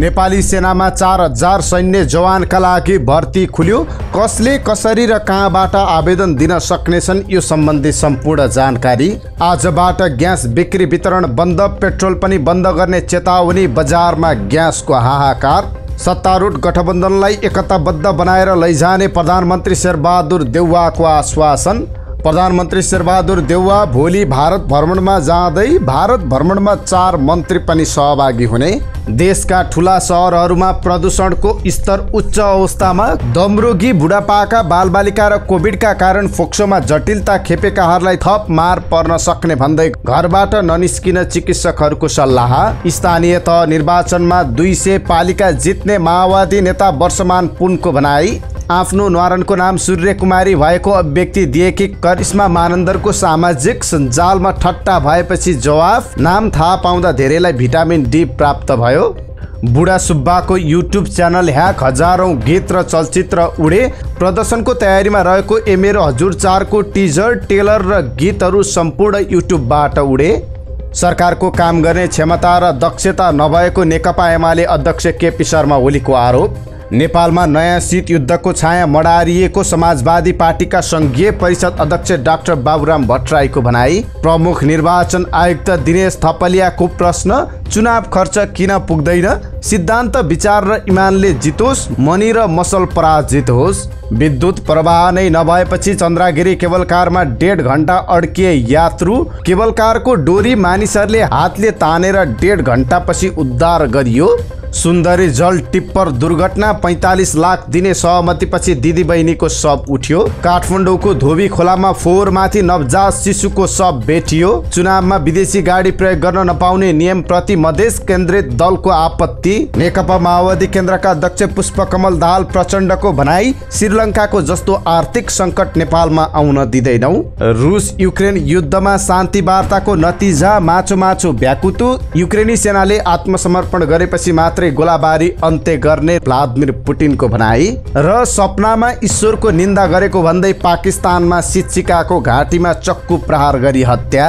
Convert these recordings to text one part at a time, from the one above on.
नेपाली सेनामा चार हजार सैन्य जवानका लागि भर्ती खुल्यो कसले कसरी र कहाँबाट आवेदन दिन सक्नेछन् यो सम्बन्धी सम्पूर्ण जानकारी आजबाट ग्यास बिक्री वितरण बन्द पेट्रोल पनि बन्द गर्ने चेतावनी बजारमा ग्यासको हाहाकार सत्तारूढ गठबन्धनलाई एकताबद्ध बनाएर लैजाने प्रधानमन्त्री शेरबहादुर देउवाको आश्वासन प्रधानमन्त्री शेरबहादुर देउवा भोलि भारत भ्रमणमा जाँदै भारत भ्रमणमा चार मन्त्री पनि सहभागी हुने देशका ठुला सहरहरूमा प्रदूषणको स्तर उच्च अवस्थामा दमरोगी बुढापाका बालबालिका र कोभिडका कारण फोक्सोमा जटिलता खेपेकाहरूलाई थप मार पर्न सक्ने भन्दै घरबाट ननिस्किन चिकित्सकहरूको सल्लाह स्थानीय तह निर्वाचनमा दुई सय पालिका जित्ने माओवादी नेता वर्षमान पुनको भनाई आफ्नो न्वारणको नाम सूर्य कुमारी भएको अभिव्यक्ति दिएकी करिश्मा मानन्दरको सामाजिक सञ्जालमा ठट्टा भएपछि जवाफ नाम थाहा पाउँदा धेरैलाई भिटामिन डी प्राप्त भयो बुढा सुब्बाको युट्युब च्यानल ह्याक हजारौँ गीत र चलचित्र उडे प्रदर्शनको तयारीमा रहेको एमेरो हजुर चारको टिजर टेलर र गीतहरू सम्पूर्ण युट्युबबाट उडे सरकारको काम गर्ने क्षमता र दक्षता नभएको नेकपा एमाले अध्यक्ष केपी शर्मा ओलीको आरोप नेपालमा नयाँ शीत युद्धको छाया मडारिएको समाजवादी पार्टीका संघीय परिषद अध्यक्ष डाक्टर बाबुराम भट्टराईको भनाई प्रमुख निर्वाचन आयुक्त दिनेश थपलियाको प्रश्न चुनाव खर्च किन पुग्दैन सिद्धान्त विचार र इमानले जितोस् मनी र मसल पराजित होस् विद्युत प्रवाह नै नभएपछि चन्द्रागिरी केवल कारमा डेढ घन्टा अड्किए यात्रु केवल कारको डोरी मानिसहरूले हातले तानेर डेढ घन्टापछि उद्धार गरियो सुन्दरी जल टिप्पर दुर्घटना पैतालिस लाख दिने सहमतिपछि बहिनीको सब उठ्यो काठमाडौँको धोबी खोलामा फोहोर माथि नवजात शिशुको शव भेटियो चुनावमा विदेशी गाडी प्रयोग गर्न नपाउने नियम प्रति मधेस केन्द्रित दलको आपत्ति नेकपा माओवादी केन्द्रका अध्यक्ष पुष्प कमल दाहाल प्रचण्डको भनाई श्रीलङ्काको जस्तो आर्थिक संकट नेपालमा आउन दिँदैनौ रुस युक्रेन युद्धमा शान्ति वार्ताको नतिजा माछो माछो भ्याकुतु युक्रेनी सेनाले आत्मसमर्पण गरेपछि मात्र मात्रै गोलाबारी अन्त्य गर्ने भ्लादिमिर पुटिनको भनाई र सपनामा ईश्वरको निन्दा गरेको भन्दै पाकिस्तानमा शिक्षिकाको घाँटीमा चक्कु प्रहार गरी हत्या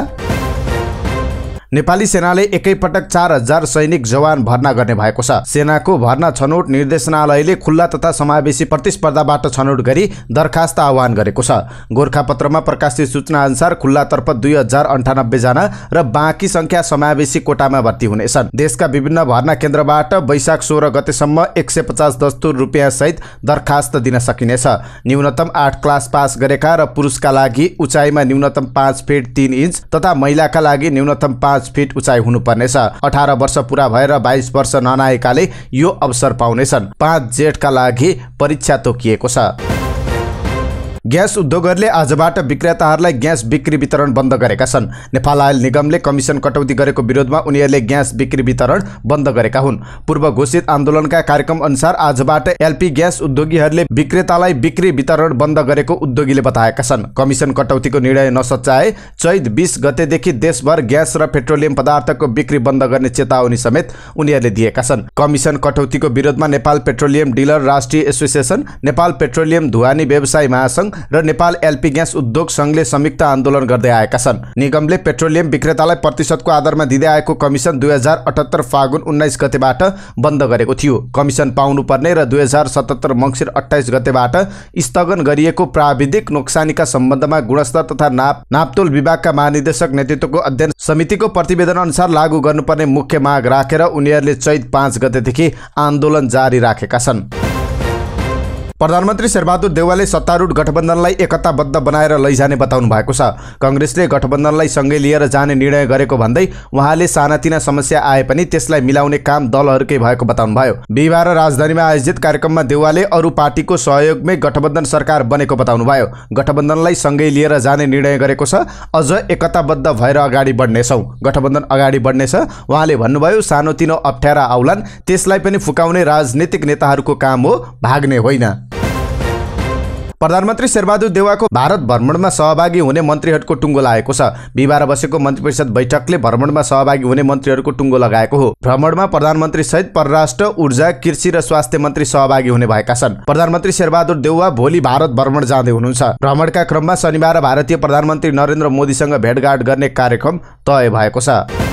नेपाली सेनाले एकैपटक चार हजार सैनिक जवान भर्ना गर्ने भएको छ सेनाको भर्ना छनौट निर्देशनालयले खुल्ला तथा समावेशी प्रतिस्पर्धाबाट छनौट गरी दरखास्त आह्वान गरेको छ गोर्खापत्रमा प्रकाशित सूचना अनुसार खुल्लातर्फ दुई हजार अन्ठानब्बेजना र बाँकी सङ्ख्या समावेशी कोटामा भर्ती हुनेछन् देशका विभिन्न भर्ना केन्द्रबाट वैशाख सोह्र गतेसम्म एक सय पचास दस्तुर रुपियाँ सहित दरखास्त दिन सकिनेछ न्यूनतम आठ क्लास पास गरेका र पुरुषका लागि उचाइमा न्यूनतम पाँच फिट तिन इन्च तथा महिलाका लागि न्यूनतम पाँच पाँच फिट उचाइ हुनुपर्नेछ अठार वर्ष पुरा भएर बाइस वर्ष ननाएकाले यो अवसर पाउनेछन् पाँच जेठका लागि परीक्षा तोकिएको छ ग्यास उद्योगहरूले आजबाट विक्रेताहरूलाई ग्यास बिक्री वितरण बन्द गरेका छन् नेपाल आयल निगमले कमिसन कटौती गरेको विरोधमा उनीहरूले ग्यास बिक्री वितरण बन्द गरेका हुन् पूर्व घोषित आन्दोलनका कार्यक्रम अनुसार आजबाट एलपी ग्यास उद्योगीहरूले विक्रेतालाई बिक्री वितरण बन्द गरेको उद्योगीले बताएका छन् कमिसन कटौतीको निर्णय नसच्चाए चैत बिस गतेदेखि देशभर ग्यास र पेट्रोलियम पदार्थको बिक्री बन्द गर्ने चेतावनी समेत उनीहरूले दिएका छन् कमिसन कटौतीको विरोधमा नेपाल पेट्रोलियम डिलर राष्ट्रिय एसोसिएसन नेपाल पेट्रोलियम धुवानी व्यवसाय महासङ्घ र नेपाल एलपी ग्यास उद्योग सङ्घले संयुक्त आन्दोलन गर्दै आएका छन् निगमले पेट्रोलियम विक्रेतालाई प्रतिशतको आधारमा दिँदै आएको कमिसन दुई हजार अठहत्तर फागुन उन्नाइस गतेबाट बन्द गरेको थियो कमिसन पाउनुपर्ने र दुई हजार सतहत्तर मङ्सिर अठाइस गतेबाट स्थगन गरिएको प्राविधिक नोक्सानीका सम्बन्धमा गुणस्तर तथा नाप नाप्तोल विभागका महानिर्देशक नेतृत्वको अध्ययन समितिको प्रतिवेदन अनुसार लागू गर्नुपर्ने मुख्य माग राखेर उनीहरूले चैत पाँच गतेदेखि आन्दोलन जारी राखेका छन् प्रधानमन्त्री शेरबहादुर देवालले सत्तारूढ गठबन्धनलाई एकताबद्ध बनाएर लैजाने बताउनु भएको छ कङ्ग्रेसले गठबन्धनलाई सँगै लिएर जाने निर्णय गरेको भन्दै उहाँले सानातिना समस्या आए पनि त्यसलाई मिलाउने काम दलहरूकै भएको बताउनु भयो बिहिबार राजधानीमा आयोजित कार्यक्रममा देउवाले अरू पार्टीको सहयोगमै गठबन्धन सरकार बनेको बताउनु भयो गठबन्धनलाई सँगै लिएर जाने निर्णय गरेको छ अझ एकताबद्ध भएर अगाडि बढ्नेछौँ गठबन्धन अगाडि बढ्नेछ उहाँले भन्नुभयो सानोतिनो अप्ठ्यारा आउलान् त्यसलाई पनि फुकाउने राजनीतिक नेताहरूको काम हो भाग्ने होइन प्रधानमन्त्री शेरबहादुर देवाको भारत भ्रमणमा सहभागी हुने मन्त्रीहरूको टुङ्गो लागेको छ बिहिबार बसेको मन्त्री परिषद बैठकले भ्रमणमा सहभागी हुने मन्त्रीहरूको टुङ्गो लगाएको हो भ्रमणमा प्रधानमन्त्री सहित परराष्ट्र ऊर्जा कृषि र स्वास्थ्य मन्त्री सहभागी हुने भएका छन् प्रधानमन्त्री शेरबहादुर देउवा भोलि भारत भ्रमण जाँदै हुनुहुन्छ भ्रमणका क्रममा शनिबार भारतीय प्रधानमन्त्री नरेन्द्र मोदीसँग भेटघाट गर्ने कार्यक्रम तय भएको छ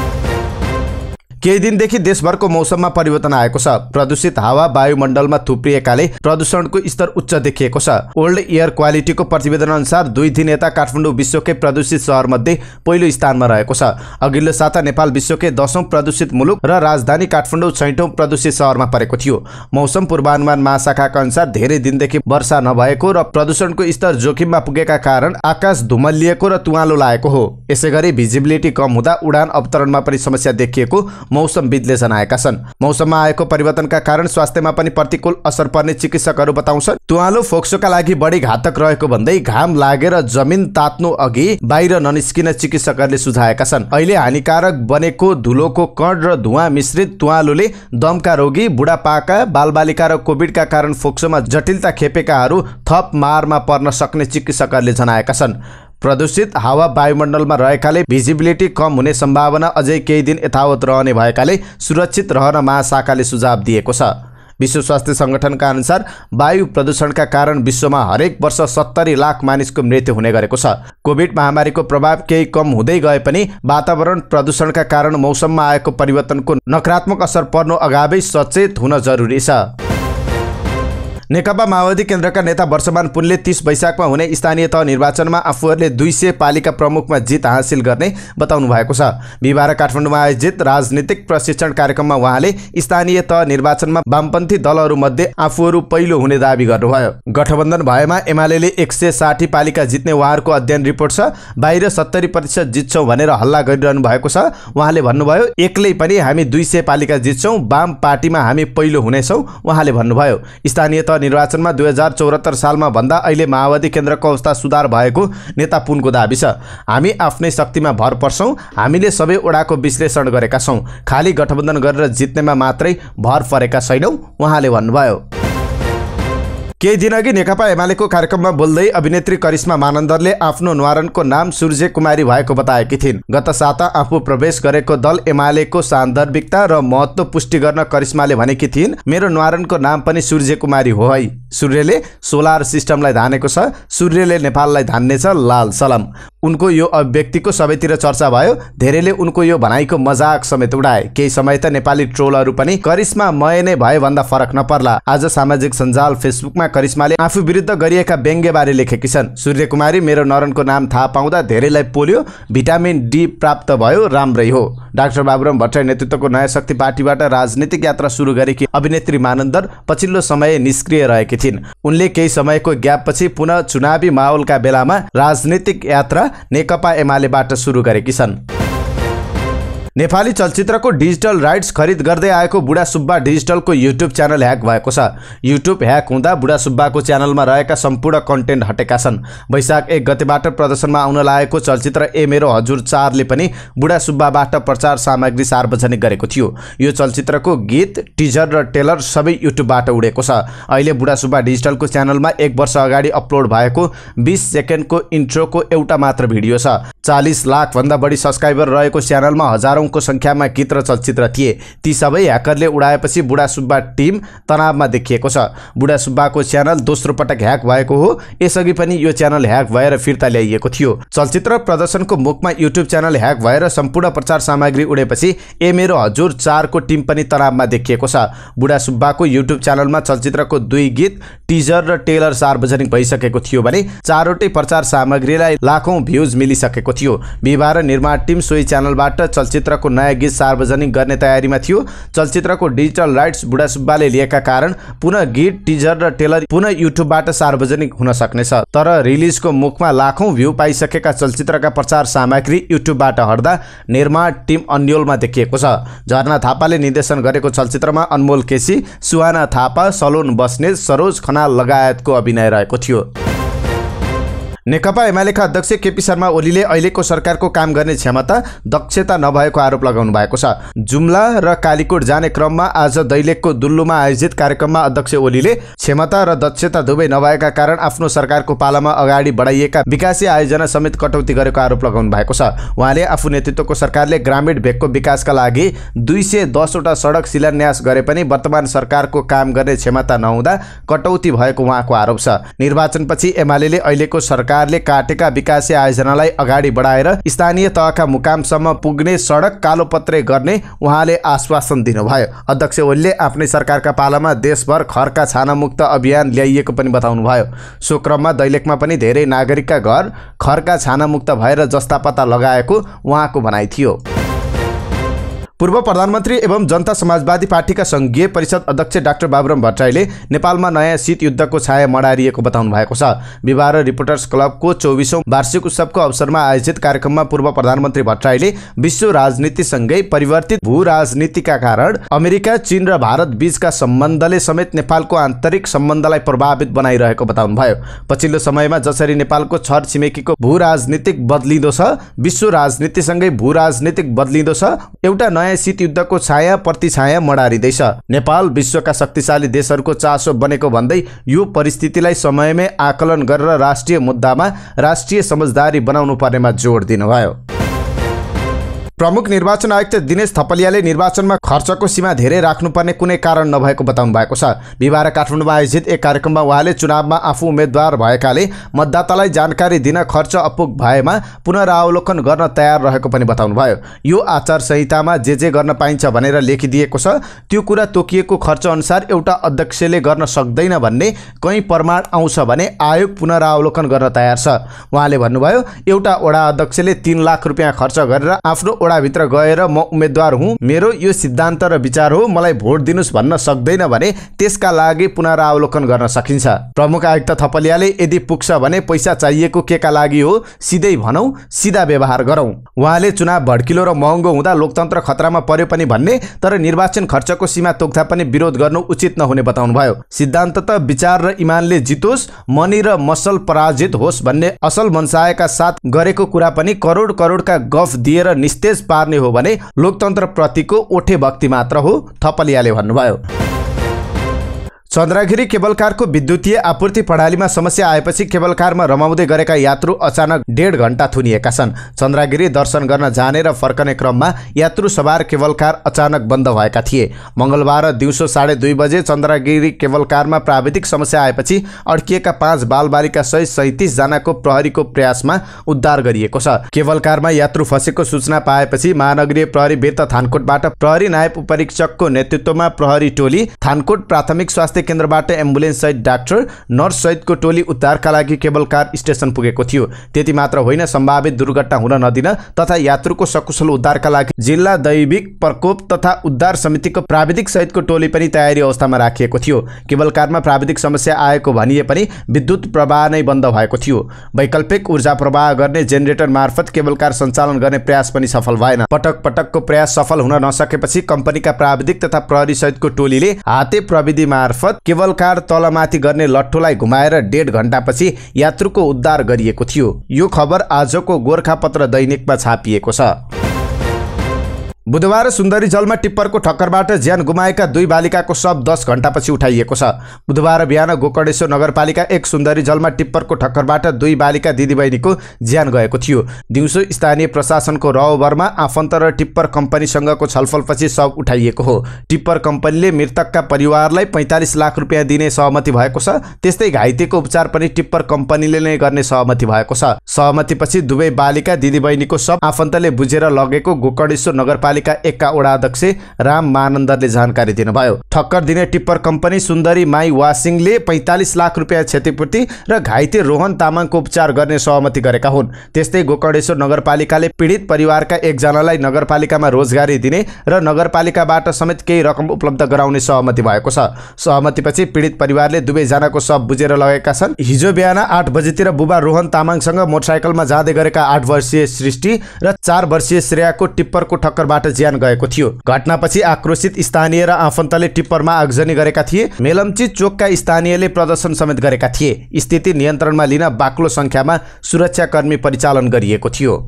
केही दिनदेखि देशभरको मौसममा परिवर्तन आएको छ प्रदूषित हावा वायुमण्डलमा थुप्रिएकाले प्रदूषणको स्तर उच्च देखिएको छ ओल्ड एयर क्वालिटीको प्रतिवेदन अनुसार दुई दिन यता काठमाडौँ विश्वकै प्रदूषित सहरमध्ये पहिलो स्थानमा रहेको छ अघिल्लो साता नेपाल विश्वकै दसौँ प्रदूषित मुलुक र राजधानी काठमाडौँ छैठौँ प्रदूषित सहरमा परेको थियो मौसम पूर्वानुमान महाशाखाका अनुसार धेरै दिनदेखि वर्षा नभएको र प्रदूषणको स्तर जोखिममा पुगेका कारण आकाश धुमलिएको र तुवालो लागेको हो यसैगरी भिजिबिलिटी कम हुँदा उडान अवतरणमा पनि समस्या देखिएको मौसम विदले जनाएका छन् मौसममा आएको परिवर्तनका कारण स्वास्थ्यमा पनि प्रतिकूल असर पर्ने चिकित्सकहरू बताउँछन् तुवालो फोक्सोका लागि बढी घातक रहेको भन्दै घाम लागेर जमिन तात्नु अघि बाहिर ननिस्किन चिकित्सकहरूले सुझाएका छन् अहिले हानिकारक बनेको धुलोको कण र धुवा मिश्रित तुवालोले दमका रोगी बुढापाका बालबालिका र कोभिडका कारण फोक्सोमा जटिलता खेपेकाहरू थप मारमा पर्न सक्ने चिकित्सकहरूले जनाएका छन् प्रदूषित हावा वायुमण्डलमा रहेकाले भिजिबिलिटी कम हुने सम्भावना अझै केही दिन यथावत रहने भएकाले सुरक्षित रहन महाशाखाले सुझाव दिएको छ विश्व स्वास्थ्य सङ्गठनका अनुसार वायु प्रदूषणका कारण विश्वमा हरेक वर्ष सत्तरी लाख मानिसको मृत्यु हुने गरेको छ कोभिड महामारीको प्रभाव केही कम हुँदै गए पनि वातावरण प्रदूषणका कारण मौसममा आएको परिवर्तनको नकारात्मक असर पर्नु अगावै सचेत हुन जरुरी छ नेकपा माओवादी केन्द्रका नेता वर्षमान पुनले तिस वैशाखमा हुने स्थानीय तह निर्वाचनमा आफूहरूले दुई सय पालिका प्रमुखमा जित हासिल गर्ने बताउनु भएको छ बिहिबार काठमाडौँमा आयोजित राजनीतिक प्रशिक्षण कार्यक्रममा उहाँले स्थानीय तह निर्वाचनमा वामपन्थी दलहरूमध्ये आफूहरू पहिलो हुने दावी गर्नुभयो गठबन्धन भएमा एमाले एक सय साठी पालिका जित्ने उहाँहरूको अध्ययन रिपोर्ट छ बाहिर सत्तरी प्रतिशत जित्छौँ भनेर हल्ला गरिरहनु भएको छ उहाँले भन्नुभयो एक्लै पनि हामी दुई सय पालिका जित्छौँ वाम पार्टीमा हामी पहिलो हुनेछौँ उहाँले भन्नुभयो स्थानीय तह निर्वाचनमा दुई हजार चौहत्तर सालमा भन्दा अहिले माओवादी केन्द्रको अवस्था सुधार भएको नेता पुनको दावी छ हामी आफ्नै शक्तिमा भर पर्छौँ हामीले सबै ओडाको विश्लेषण गरेका छौँ खालि गठबन्धन गरेर जित्नेमा मात्रै भर परेका छैनौँ उहाँले भन्नुभयो केही दिनअघि नेकपा एमालेको कार्यक्रममा बोल्दै अभिनेत्री करिश्मा मानन्दरले आफ्नो न्वारनको नाम सूर्य कुमारी भएको बताएकी थिइन् गत साता आफू प्रवेश गरेको दल एमालेको सान्दर्भिकता र महत्व पुष्टि गर्न करिश्माले भनेकी थिइन् मेरो न्वारनको नाम पनि सूर्य कुमारी हो है सूर्यले सोलार सिस्टमलाई धानेको छ सूर्यले नेपाललाई धान्नेछ लाल सलम उनको यो अभिव्यक्तिको सबैतिर चर्चा भयो धेरैले उनको यो भनाइको मजाक समेत उडाए केही समय त नेपाली ट्रोलहरू पनि करिश्मा मय नै भए भन्दा फरक नपर्ला आज सामाजिक सञ्जाल फेसबुकमा करिश्माले आफू विरुद्ध गरिएका व्यङ्ग्यबारे लेखेकी छन् सूर्यकुमारी मेरो नरनको नाम थाहा पाउँदा धेरैलाई पोलियो भिटामिन डी प्राप्त भयो राम्रै हो डाक्टर बाबुराम भट्टराई नेतृत्वको नयाँ शक्ति पार्टीबाट राजनीतिक यात्रा सुरु गरेकी अभिनेत्री मानन्दर पछिल्लो समय निष्क्रिय रहेकी थिइन् उनले केही समयको ग्यापपछि पुनः चुनावी माहौलका बेलामा राजनीतिक यात्रा नेकपा एमालेबाट सुरु गरेकी छन् नेपाली चलचित्रको डिजिटल राइट्स खरिद गर्दै आएको बुढा सुब्बा डिजिटलको युट्युब च्यानल ह्याक भएको छ युट्युब ह्याक हुँदा बुढा सुब्बाको च्यानलमा रहेका सम्पूर्ण कन्टेन्ट हटेका छन् वैशाख एक गतेबाट प्रदर्शनमा आउन लागेको चलचित्र ए मेरो हजुर चारले पनि बुढा सुब्बाबाट प्रचार सामग्री सार्वजनिक गरेको थियो यो चलचित्रको गीत टिजर र टेलर सबै युट्युबबाट उडेको छ अहिले बुढा सुब्बा डिजिटलको च्यानलमा एक वर्ष अगाडि अपलोड भएको बिस सेकेन्डको इन्ट्रोको एउटा मात्र भिडियो छ चालिस लाखभन्दा बढी सब्सक्राइबर रहेको च्यानलमा हजारौँ गाउँको सङ्ख्यामा गीत र चलचित्र थिए ती सबै ह्याकरले उडाएपछि बुढा सुब्बा टिम तनावमा देखिएको छ बुढा सुब्बाको च्यानल दोस्रो पटक ह्याक भएको हो यसअघि पनि यो च्यानल ह्याक भएर फिर्ता ल्याइएको थियो चलचित्र प्रदर्शनको मुखमा युट्युब च्यानल ह्याक भएर सम्पूर्ण प्रचार सामग्री उडेपछि ए मेरो हजुर चारको टिम पनि तनावमा देखिएको छ बुढा सुब्बाको युट्युब च्यानलमा चलचित्रको दुई गीत टिजर र टेलर सार्वजनिक भइसकेको थियो भने चारवटै प्रचार सामग्रीलाई लाखौँ भ्युज मिलिसकेको थियो विवाह र निर्माण टिम सोही च्यानलबाट चलचित्र चलचित्रको नयाँ गीत सार्वजनिक गर्ने तयारीमा थियो चलचित्रको डिजिटल राइट्स बुढा सुब्बाले लिएका कारण पुनः गीत टिजर र टेलर पुनः युट्युबबाट सार्वजनिक हुन सक्नेछ तर रिलिजको मुखमा लाखौँ भ्यू पाइसकेका चलचित्रका प्रचार सामग्री युट्युबबाट हट्दा निर्माण टिम अन्योलमा देखिएको छ झरना थापाले निर्देशन गरेको चलचित्रमा अनमोल केसी सुहाना थापा सलोन बस्नेत सरोज खनाल लगायतको अभिनय रहेको थियो नेकपा एमालेका अध्यक्ष केपी शर्मा ओलीले अहिलेको सरकारको काम गर्ने क्षमता दक्षता नभएको आरोप लगाउनु भएको छ जुम्ला र कालीकोट जाने क्रममा आज दैलेखको दुल्लुमा आयोजित कार्यक्रममा अध्यक्ष ओलीले क्षमता र दक्षता दुवै नभएका कारण आफ्नो सरकारको पालामा अगाडि बढाइएका विकासीय आयोजना समेत कटौती गरेको आरोप लगाउनु भएको छ उहाँले आफू नेतृत्वको सरकारले ग्रामीण भेगको विकासका लागि दुई सय दसवटा सडक शिलान्यास गरे पनि वर्तमान सरकारको काम गर्ने क्षमता नहुँदा कटौती भएको उहाँको आरोप छ निर्वाचनपछि एमाले अहिलेको सरकार सरकारले काटेका विकासीय आयोजनालाई अगाडि बढाएर स्थानीय तहका मुकामसम्म पुग्ने सडक कालोपत्रे गर्ने उहाँले आश्वासन दिनुभयो अध्यक्ष ओलीले आफ्नै सरकारका पालामा देशभर खरका छानामुक्त अभियान ल्याइएको पनि बताउनुभयो सो क्रममा दैलेखमा पनि धेरै नागरिकका घर खरका छानामुक्त भएर जस्ता पत्ता लगाएको उहाँको भनाइ थियो पूर्व प्रधानमन्त्री एवं जनता समाजवादी पार्टीका सङ्घीय परिषद अध्यक्ष डाक्टर बाबुराम भट्टराईले नेपालमा नयाँ शीत युद्धको छाया मडारिएको बताउनु भएको छ विवाह रिपोर्टर्स क्लबको चौबिसौँ वार्षिक उत्सवको अवसरमा आयोजित कार्यक्रममा पूर्व प्रधानमन्त्री भट्टराईले विश्व राजनीतिसँगै परिवर्तित भू राजनीतिका कारण अमेरिका चीन र भारत बीचका सम्बन्धले समेत नेपालको आन्तरिक सम्बन्धलाई प्रभावित बनाइरहेको बताउनु भयो पछिल्लो समयमा जसरी नेपालको छर छिमेकीको भू राजनीतिक बदलिँदो छ विश्व राजनीतिसँगै भू राजनीतिक बदलिँदो छ एउटा नयाँ समय युद्धको छाया प्रतिछाया मडारिँदैछ नेपाल विश्वका शक्तिशाली देशहरूको चासो बनेको भन्दै यो परिस्थितिलाई समयमै आकलन गरेर राष्ट्रिय मुद्दामा राष्ट्रिय समझदारी बनाउनु पर्नेमा जोड दिनुभयो प्रमुख निर्वाचन आयुक्त दिनेश थपलियाले निर्वाचनमा खर्चको सीमा धेरै राख्नुपर्ने कुनै कारण नभएको बताउनु भएको छ बिहिबार काठमाडौँमा आयोजित एक कार्यक्रममा उहाँले चुनावमा आफू उम्मेद्वार भएकाले मतदातालाई जानकारी दिन खर्च अपुग भएमा पुनरावलोकन गर्न तयार रहेको पनि बताउनुभयो यो आचार संहितामा जे जे गर्न पाइन्छ भनेर लेखिदिएको छ त्यो कुरा तोकिएको खर्च अनुसार एउटा अध्यक्षले गर्न सक्दैन भन्ने कहीँ प्रमाण आउँछ भने आयोग पुनरावलोकन गर्न तयार छ उहाँले भन्नुभयो एउटा वडा अध्यक्षले तिन लाख रुपियाँ खर्च गरेर आफ्नो भित्र गएर म उम्मेद्वार हुँ मेरो यो सिद्धान्त र विचार हो मलाई भोट दिनुहोस् भन्न सक्दैन भने त्यसका लागि पुनरावलोकन गर्न सकिन्छ प्रमुख आयुक्त थपलियाले यदि पुग्छ भने पैसा चाहिएको के का लागि हो सिधै भनौँ सिधा व्यवहार गरौँ उहाँले चुनाव भड्किलो र महँगो हुँदा लोकतन्त्र खतरामा पर्यो पनि भन्ने तर निर्वाचन खर्चको सीमा तोक्दा पनि विरोध गर्नु उचित नहुने बताउनुभयो सिद्धान्त त विचार र इमानले जितोस् मनी र मसल पराजित होस् भन्ने असल मनसायका साथ गरेको कुरा पनि करोड करोडका गफ दिएर निस्तेज सन्देश पार्ने हो भने लोकतन्त्र प्रतिको ओठे भक्ति मात्र हो थपलियाले भन्नुभयो चन्द्रगिरी केबलकारको विद्युतीय आपूर्ति प्रणालीमा समस्या आएपछि केबलकारमा रमाउँदै गरेका यात्रु अचानक डेढ घण्टा थुनिएका छन् चन्द्रगिरी दर्शन गर्न जाने र फर्कने क्रममा यात्रु सवार केबलकार अचानक बन्द भएका थिए मङ्गलबार दिउँसो साढे दुई बजे चन्द्रगिरी केबलकारमा प्राविधिक समस्या आएपछि अड्किएका पाँच बालबालिका सहित सैतिसजनाको प्रहरीको प्रयासमा उद्धार गरिएको छ केबलकारमा यात्रु फँसेको सूचना पाएपछि महानगरीय प्रहरी वृत्त थानकोटबाट प्रहरी नायब उपरीक्षकको नेतृत्वमा प्रहरी टोली थानकोट प्राथमिक स्वास्थ्य केन्द्रबाट एम्बुलेन्स सहित डाक्टर नर्स सहितको टोली उद्धारका लागि केबल कार स्टेसन पुगेको थियो त्यति मात्र होइन सम्भावित दुर्घटना हुन नदिन तथा यात्रुको सकुशल उद्धारका लागि जिल्ला दैविक प्रकोप तथा उद्धार समितिको प्राविधिक सहितको टोली पनि तयारी अवस्थामा राखिएको थियो केबल कारमा प्राविधिक समस्या आएको भनिए पनि विद्युत प्रवाह नै बन्द भएको थियो वैकल्पिक ऊर्जा प्रवाह गर्ने जेनेरेटर मार्फत केबल कार सञ्चालन गर्ने प्रयास पनि सफल भएन पटक पटकको प्रयास सफल हुन नसकेपछि कम्पनीका प्राविधिक तथा प्रहरी सहितको टोलीले हाते प्रविधि मार्फत मार्फत केवल कार तलमाथि गर्ने लट्ठोलाई घुमाएर डेढ घण्टापछि यात्रुको उद्धार गरिएको थियो यो खबर आजको गोर्खापत्र दैनिकमा छापिएको छ बुधबार सुन्दरी जलमा टिप्परको ठक्करबाट ज्यान गुमाएका दुई बालिकाको शव दस घण्टापछि उठाइएको छ बुधबार बिहान गोकर्णेश्वर नगरपालिका एक सुन्दरी जलमा टिप्परको ठक्करबाट दुई बालिका दिदीबहिनीको ज्यान गएको थियो दिउँसो स्थानीय प्रशासनको रवभरमा आफन्त र टिप्पर कम्पनीसँगको छलफलपछि शव उठाइएको हो टिप्पर कम्पनीले मृतकका परिवारलाई पैँतालिस लाख रुपियाँ दिने सहमति भएको छ त्यस्तै घाइतेको उपचार पनि टिप्पर कम्पनीले नै गर्ने सहमति भएको छ सहमतिपछि दुवै बालिका दिदीबहिनीको शव आफन्तले बुझेर लगेको गोकर्णेश्वर नगरपालिका नगरपालिका एकका अध्यक्ष राम मानन्दरले जानकारी दिनुभयो ठक्कर दिने टिप्पर कम्पनी सुन्दरी माई वासिङले पैँतालिस लाख रुपियाँ क्षतिपूर्ति र घाइते रोहन तामाङको उपचार गर्ने सहमति गरेका हुन् त्यस्तै गोकर्णेश्वर नगरपालिकाले पीडित परिवारका एकजनालाई नगरपालिकामा रोजगारी दिने र नगरपालिकाबाट समेत केही रकम उपलब्ध गराउने सहमति भएको छ सहमतिपछि पीडित परिवारले दुवैजनाको सब बुझेर लगेका छन् हिजो बिहान आठ बजीतिर बुबा रोहन तामाङसँग मोटरसाइकलमा जाँदै गरेका आठ वर्षीय सृष्टि र चार वर्षीय श्रेयाको टिप्परको ठक्करबाट बाट ज्यान गएको थियो घटनापछि आक्रोशित स्थानीय र आफन्तले टिप्परमा आगजनी गरेका थिए मेलम्ची चोकका स्थानीयले प्रदर्शन समेत गरेका थिए स्थिति नियन्त्रणमा लिन बाक्लो संख्यामा सुरक्षाकर्मी परिचालन गरिएको थियो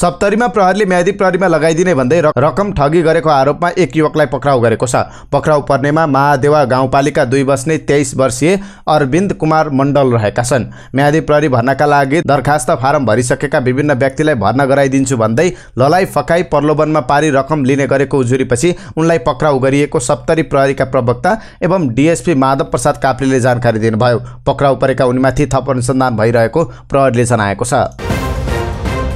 सप्तरीमा प्रहरीले म्यादी प्रहरीमा लगाइदिने भन्दै रकम ठगी गरेको आरोपमा एक युवकलाई पक्राउ गरेको छ पक्राउ पर्नेमा महादेवा गाउँपालिका दुई बस्ने तेइस वर्षीय अरविन्द कुमार मण्डल रहेका छन् म्यादी प्रहरी भर्नाका लागि दरखास्त फारम भरिसकेका विभिन्न व्यक्तिलाई भर्ना गराइदिन्छु भन्दै ललाई फकाई प्रलोभनमा पारी रकम लिने गरेको उजुरीपछि उनलाई पक्राउ गरिएको सप्तरी प्रहरीका प्रवक्ता एवं डिएसपी माधव प्रसाद काप्रेले जानकारी दिनुभयो पक्राउ परेका उनीमाथि थप अनुसन्धान भइरहेको प्रहरीले जनाएको छ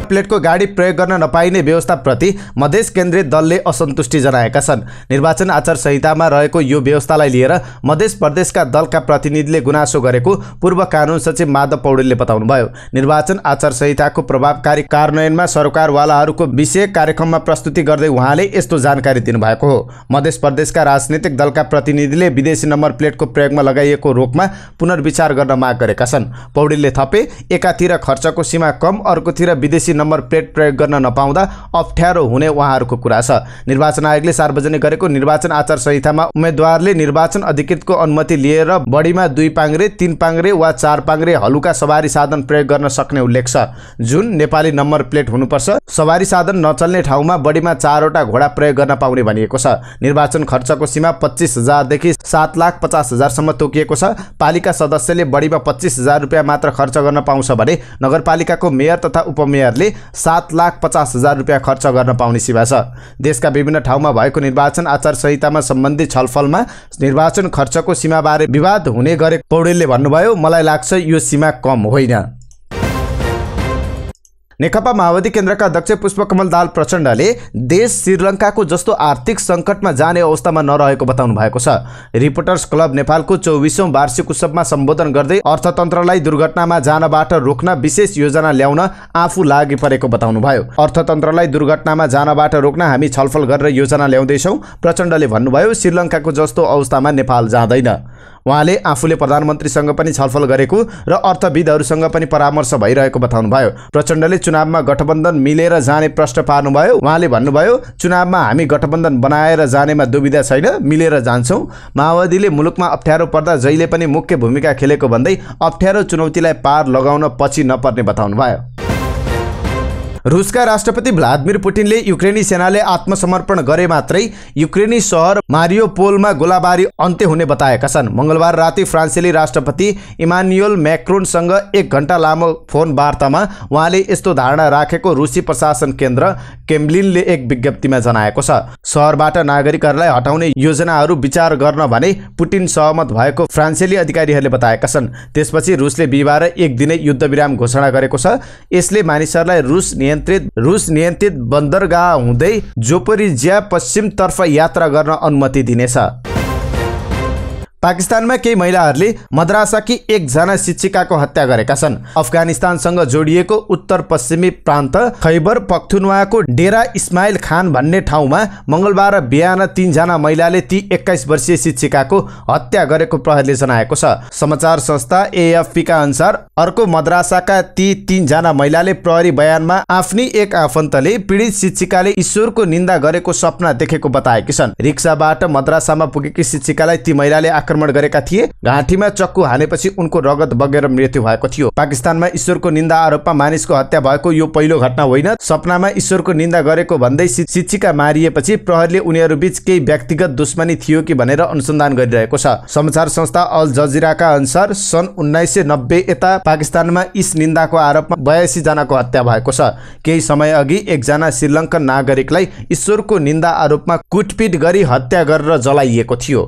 प्लेटको गाडी प्रयोग गर्न नपाइने व्यवस्थाप्रति मधेस केन्द्रित दलले असन्तुष्टि जनाएका छन् निर्वाचन आचार संहितामा रहेको यो व्यवस्थालाई लिएर मधेस प्रदेशका दलका प्रतिनिधिले गुनासो गरेको पूर्व कानुन सचिव माधव पौडेलले बताउनुभयो निर्वाचन आचार संहिताको प्रभावकारी कार्यान्वयनमा सरकारवालाहरूको विषय कार्यक्रममा प्रस्तुति गर्दै उहाँले यस्तो जानकारी दिनुभएको हो मधेस प्रदेशका राजनीतिक दलका प्रतिनिधिले विदेशी नम्बर प्लेटको प्रयोगमा लगाइएको रोकमा पुनर्विचार गर्न माग गरेका छन् पौडेलले थपे एकातिर खर्चको सीमा कम अर्कोतिर विदेशी नम्बर प्लेट प्रयोग गर्न नपाउँदा अप्ठ्यारो हुने उहाँहरूको कुरा छ निर्वाचन आयोगले सार्वजनिक गरेको निर्वाचन आचार संहितामा उम्मेद्वारले निर्वाचन अधिकृतको अनुमति लिएर बढीमा दुई पाङ्रे तिन पाङ्रे वा चार पाङ्रे हलुका सवारी साधन प्रयोग गर्न सक्ने उल्लेख छ जुन नेपाली नम्बर प्लेट हुनुपर्छ सवारी साधन नचल्ने ठाउँमा बढीमा चारवटा घोडा प्रयोग गर्न पाउने भनिएको छ निर्वाचन खर्चको सीमा पच्चिस हजारदेखि सात लाख पचास हजारसम्म तोकिएको छ पालिका सदस्यले बढीमा पच्चिस हजार रुपियाँ मात्र खर्च गर्न पाउँछ भने नगरपालिकाको मेयर तथा उपमेयरले सात लाख पचास हजार रुपियाँ खर्च गर्न पाउने सेवा छ देशका विभिन्न ठाउँमा भएको निर्वाचन आचार संहितामा सम्बन्धित छलफलमा निर्वाचन खर्चको सीमाबारे विवाद हुने गरेको पौडेलले भन्नुभयो मलाई लाग्छ यो सीमा कम होइन नेकपा माओवादी केन्द्रका अध्यक्ष पुष्पकमल दाल प्रचण्डले देश श्रीलङ्काको जस्तो आर्थिक सङ्कटमा जाने अवस्थामा नरहेको बताउनु भएको छ रिपोर्टर्स क्लब नेपालको चौबिसौँ वार्षिक उत्सवमा सम्बोधन गर्दै अर्थतन्त्रलाई दुर्घटनामा जानबाट रोक्न विशेष योजना ल्याउन आफू लागि परेको बताउनुभयो अर्थतन्त्रलाई दुर्घटनामा जानबाट रोक्न हामी छलफल गरेर योजना ल्याउँदैछौँ प्रचण्डले भन्नुभयो श्रीलङ्काको जस्तो अवस्थामा नेपाल जाँदैन उहाँले आफूले प्रधानमन्त्रीसँग पनि छलफल गरेको र अर्थविदहरूसँग पनि परामर्श भइरहेको बताउनुभयो प्रचण्डले चुनावमा गठबन्धन मिलेर जाने प्रश्न पार्नुभयो उहाँले भन्नुभयो चुनावमा हामी गठबन्धन बनाएर जानेमा दुविधा छैन मिलेर जान्छौँ माओवादीले मुलुकमा अप्ठ्यारो पर्दा जहिले पनि मुख्य भूमिका खेलेको भन्दै अप्ठ्यारो चुनौतीलाई पार लगाउन पछि नपर्ने बताउनुभयो रुसका राष्ट्रपति भ्लादिमिर पुटिनले युक्रेनी सेनाले आत्मसमर्पण गरे मात्रै युक्रेनी सहर मारियो पोलमा गोलाबारी अन्त्य हुने बताएका छन् मङ्गलबार राति फ्रान्सेली राष्ट्रपति इमान्युएल म्याक्रोनसँग एक घन्टा लामो फोन वार्तामा उहाँले यस्तो धारणा राखेको रुसी प्रशासन केन्द्र केम्लिनले एक विज्ञप्तिमा जनाएको छ सहरबाट नागरिकहरूलाई हटाउने योजनाहरू विचार गर्न भने पुटिन सहमत भएको फ्रान्सेली अधिकारीहरूले बताएका छन् त्यसपछि रुसले बिहिबार एक दिनै युद्धविराम घोषणा गरेको छ यसले मानिसहरूलाई रुस नियन्त्रित रुस नियन्त्रित बन्दरगाह हुँदै जोपरिज्या पश्चिमतर्फ यात्रा गर्न अनुमति दिनेछ पाकिस्तानमा केही महिलाहरूले कि एकजना शिक्षिकाको हत्या गरेका छन् अफगानिस्तानसँग जोडिएको उत्तर पश्चिमी प्रान्त खैबर पख्थुनवाको डेरा इस्माइल खान भन्ने ठाउँमा मङ्गलबार बिहान तिनजना महिलाले ती एक्काइस वर्षीय शिक्षिकाको हत्या गरेको प्रहरीले जनाएको छ समाचार संस्था एएफपीका अनुसार अर्को मद्रासाका ती तिनजना महिलाले प्रहरी बयानमा आफ्नै एक आफन्तले पीडित शिक्षिकाले ईश्वरको निन्दा गरेको सपना देखेको बताएकी छन् रिक्साबाट मद्रासामा पुगेकी शिक्षिकालाई ती महिलाले आक्रमण गरेका थिए घाँटीमा चक्कु हानेपछि उनको रगत बगेर मृत्यु भएको थियो पाकिस्तानमा ईश्वरको निन्दा आरोपमा मानिसको हत्या भएको यो पहिलो घटना होइन सपनामा ईश्वरको निन्दा गरेको भन्दै शिक्षिका मारिएपछि प्रहरीले उनीहरू बीच केही व्यक्तिगत दुश्मनी थियो कि भनेर अनुसन्धान गरिरहेको छ समाचार संस्था अल जजिराका अनुसार सन् उन्नाइस सय नब्बे यता पाकिस्तानमा इस निन्दाको आरोपमा बयासी जनाको हत्या भएको छ केही समय अघि एकजना श्रीलङ्कन नागरिकलाई ईश्वरको निन्दा आरोपमा कुटपिट गरी हत्या गरेर जलाइएको थियो